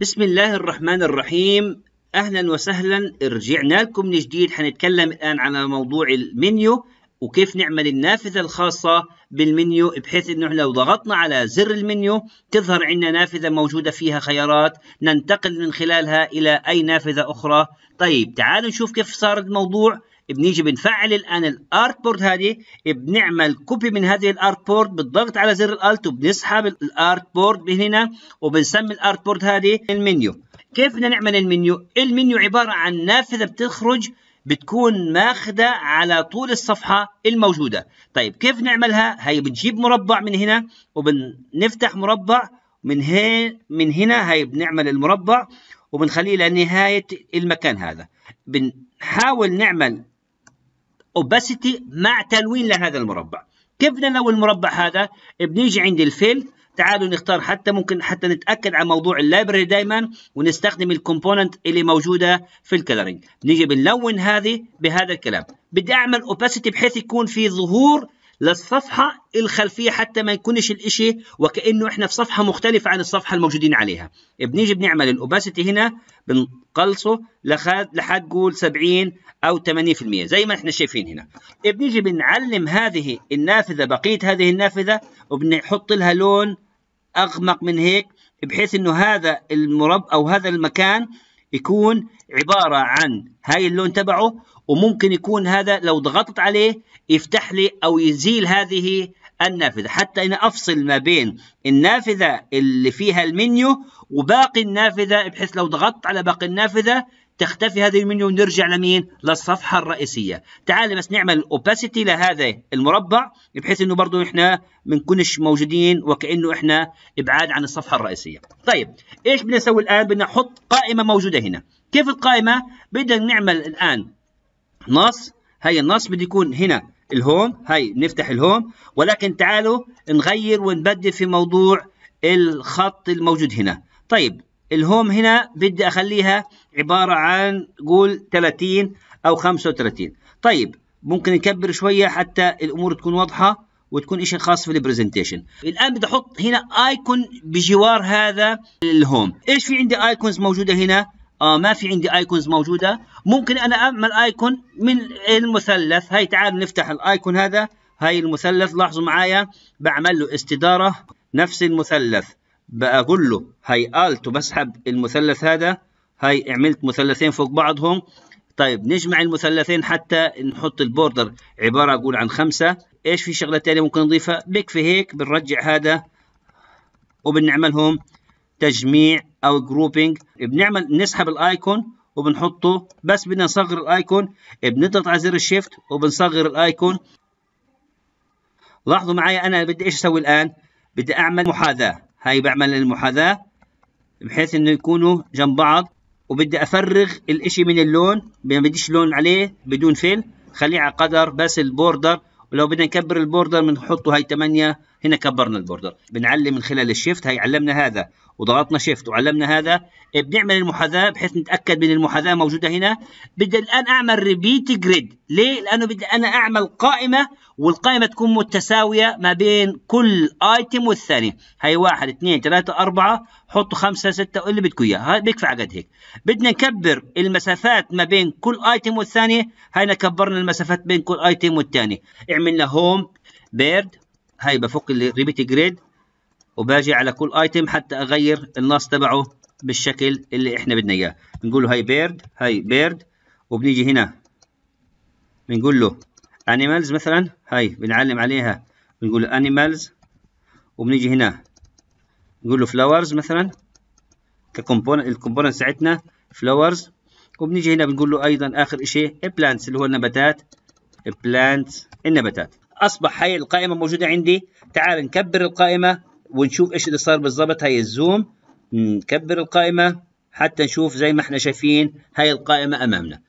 بسم الله الرحمن الرحيم اهلا وسهلا رجعنا لكم من جديد حنتكلم الان على موضوع المنيو وكيف نعمل النافذه الخاصه بالمنيو بحيث انه لو ضغطنا على زر المنيو تظهر عندنا نافذه موجوده فيها خيارات ننتقل من خلالها الى اي نافذه اخرى طيب تعالوا نشوف كيف صار الموضوع بنيجي بنفعل الان الارت بورد هذه بنعمل كوبي من هذه الارت بورد بالضغط على زر الالت وبنسحب الارت بورد من هنا وبنسمي الارت بورد هذه المنيو كيف بدنا نعمل المنيو المنيو عباره عن نافذه بتخرج بتكون ماخذه على طول الصفحة الموجودة طيب كيف نعملها هي بتجيب مربع من هنا وبنفتح مربع من هين من هنا هي بنعمل المربع وبنخليه لنهاية المكان هذا بنحاول نعمل اوباسيتي مع تلوين لهذا المربع كيف بدنا نلون المربع هذا بنيجي عند الفيل تعالوا نختار حتى ممكن حتى نتاكد عن موضوع اللايبرري دائما ونستخدم الكومبوننت اللي موجوده في الكلرنج نيجي بنلون هذه بهذا الكلام بدي اعمل اوباسيتي بحيث يكون في ظهور للصفحة الخلفية حتى ما يكونش الإشي وكأنه إحنا في صفحة مختلفة عن الصفحة الموجودين عليها بنيجي بنعمل الأوباسيتي هنا بنقلصه لحد لحد قول 70 أو 80% زي ما إحنا شايفين هنا بنيجي بنعلم هذه النافذة بقية هذه النافذة وبنحط لها لون أغمق من هيك بحيث إنه هذا المرب أو هذا المكان يكون عبارة عن هاي اللون تبعه وممكن يكون هذا لو ضغطت عليه يفتح لي أو يزيل هذه النافذة حتى أنا أفصل ما بين النافذة اللي فيها المنيو وباقي النافذة بحيث لو ضغطت على باقي النافذة تختفي هذه المنيو ونرجع لمين للصفحه الرئيسيه تعال بس نعمل اوباسيتي لهذا المربع بحيث انه برضه احنا ما نكونش موجودين وكانه احنا ابعاد عن الصفحه الرئيسيه طيب ايش بدنا نسوي الان بدنا نحط قائمه موجوده هنا كيف القائمه بدنا نعمل الان نص هي النص بده يكون هنا الهوم هي نفتح الهوم ولكن تعالوا نغير ونبدل في موضوع الخط الموجود هنا طيب الهوم هنا بدي اخليها عباره عن قول 30 او 35 طيب ممكن نكبر شويه حتى الامور تكون واضحه وتكون شيء خاص في البرزنتيشن الان بدي احط هنا ايكون بجوار هذا الهوم ايش في عندي ايكونز موجوده هنا آه ما في عندي ايكونز موجوده ممكن انا اعمل ايكون من المثلث هاي تعال نفتح الايكون هذا هاي المثلث لاحظوا معايا بعمل له استداره نفس المثلث بقول له هي الت وبسحب المثلث هذا هي عملت مثلثين فوق بعضهم طيب نجمع المثلثين حتى نحط البوردر عبارة أقول عن خمسة إيش في شغلة تانية ممكن نضيفها بيكفي هيك بنرجع هذا وبنعملهم تجميع أو جروبينج بنعمل نسحب الآيكون وبنحطه بس بدنا نصغر الآيكون بنضغط على زر الشيفت وبنصغر الآيكون لاحظوا معي أنا بدي إيش أسوي الآن بدي أعمل محاذاة هاي بعمل المحاذاة بحيث انه يكونوا جنب بعض وبدي افرغ الاشي من اللون بديش لون عليه بدون فيل خليه على قدر بس البوردر ولو بدنا نكبر البوردر بنحطه هاي 8 هنا كبرنا البوردر بنعلم من خلال الشيفت هاي علمنا هذا وضغطنا شيفت وعلمنا هذا إيه، بنعمل المحاذاة بحيث نتأكد من المحاذاة موجودة هنا بدي الآن أعمل ريبيت جريد ليه؟ لأنه بدي أنا أعمل قائمة والقائمة تكون متساوية ما بين كل ايتم والثاني هي واحد اثنين ثلاثة أربعة حطوا خمسة ستة اللي بدكم إياه بيكفي عقد هيك بدنا نكبر المسافات ما بين كل ايتم والثانية هينا كبرنا المسافات بين كل ايتم والثاني عملنا هوم بيرد هاي بفك الريبيت جريد وباجي على كل ايتم حتى اغير النص تبعه بالشكل اللي احنا بدنا اياه بنقول له هاي بيرد هاي بيرد وبنيجي هنا بنقول له animals مثلا هاي بنعلم عليها بنقول animals وبنيجي هنا نقول له flowers مثلا ككومبوننت الكومبوننت ساعتنا flowers وبنيجي هنا بنقول له ايضا اخر شيء plants اللي هو النباتات plants النباتات اصبح هاي القائمه موجوده عندي تعال نكبر القائمه ونشوف ايش اللي صار بالضبط هاي الزوم نكبر القائمه حتى نشوف زي ما احنا شايفين هاي القائمه امامنا